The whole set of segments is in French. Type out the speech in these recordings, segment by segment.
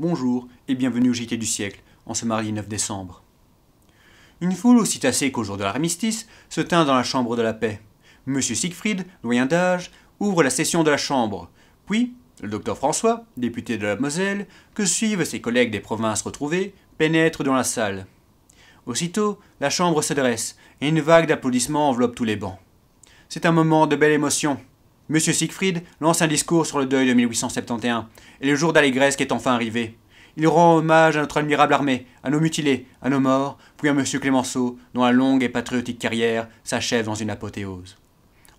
Bonjour et bienvenue au JT du siècle en ce mardi 9 décembre. Une foule aussi tassée qu'au jour de l'armistice se tint dans la chambre de la paix. M. Siegfried, loyen d'âge, ouvre la session de la chambre. Puis, le docteur François, député de la Moselle, que suivent ses collègues des provinces retrouvées, pénètre dans la salle. Aussitôt, la chambre se dresse, et une vague d'applaudissements enveloppe tous les bancs. C'est un moment de belle émotion. M. Siegfried lance un discours sur le deuil de 1871 et le jour d'allégresse qui est enfin arrivé. Il rend hommage à notre admirable armée, à nos mutilés, à nos morts, puis à M. Clémenceau, dont la longue et patriotique carrière s'achève dans une apothéose.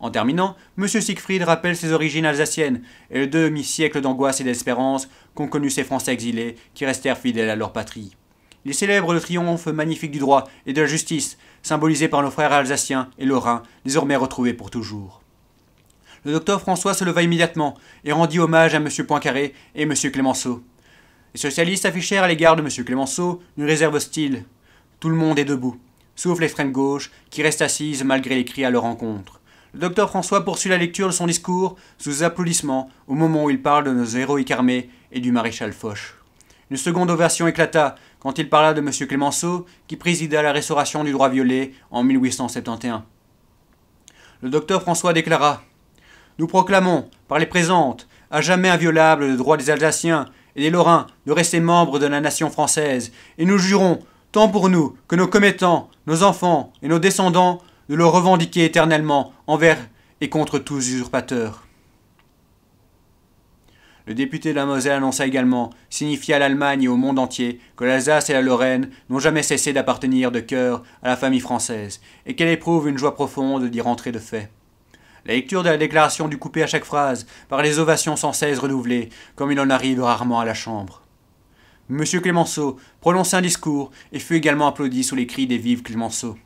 En terminant, M. Siegfried rappelle ses origines alsaciennes et le demi-siècle d'angoisse et d'espérance qu'ont connu ces Français exilés qui restèrent fidèles à leur patrie. Il célèbre le triomphe magnifique du droit et de la justice, symbolisé par nos frères alsaciens et lorrains, désormais retrouvés pour toujours. Le docteur François se leva immédiatement et rendit hommage à M. Poincaré et M. Clémenceau. Les socialistes affichèrent à l'égard de M. Clémenceau une réserve hostile. Tout le monde est debout, sauf l'extrême gauche, qui reste assise malgré les cris à leur rencontre. » Le docteur François poursuit la lecture de son discours sous applaudissements au moment où il parle de nos héroïques armées et du maréchal Foch. Une seconde ovation éclata quand il parla de M. Clémenceau, qui présida la restauration du droit violé en 1871. Le docteur François déclara Nous proclamons, par les présentes, à jamais inviolable le droit des Alsaciens et Lorrains de rester membres de la nation française, et nous jurons, tant pour nous que nos commettants, nos enfants et nos descendants, de le revendiquer éternellement envers et contre tous usurpateurs. Le député de la Moselle annonça également, signifia à l'Allemagne et au monde entier, que l'Alsace et la Lorraine n'ont jamais cessé d'appartenir de cœur à la famille française, et qu'elle éprouve une joie profonde d'y rentrer de fait. La lecture de la déclaration du coupé à chaque phrase, par les ovations sans cesse renouvelées, comme il en arrive rarement à la Chambre. M. Clémenceau prononça un discours et fut également applaudi sous les cris des vives Clémenceau.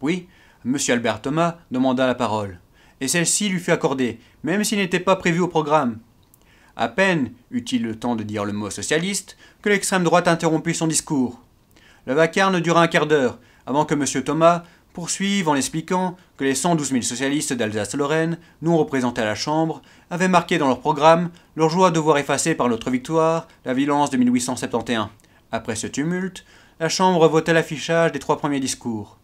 Oui, M. Albert Thomas demanda la parole, et celle-ci lui fut accordée, même s'il n'était pas prévu au programme. À peine eut-il le temps de dire le mot socialiste que l'extrême droite interrompit son discours. Le vacarme dura un quart d'heure, avant que M. Thomas poursuivent en expliquant que les 112 000 socialistes d'Alsace-Lorraine, non représentés à la Chambre, avaient marqué dans leur programme leur joie de voir effacer par notre victoire la violence de 1871. Après ce tumulte, la Chambre vota l'affichage des trois premiers discours.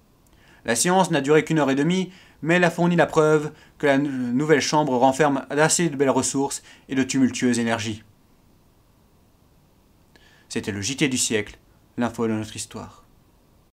La séance n'a duré qu'une heure et demie, mais elle a fourni la preuve que la nouvelle Chambre renferme assez de belles ressources et de tumultueuses énergies. C'était le JT du siècle, l'info de notre histoire.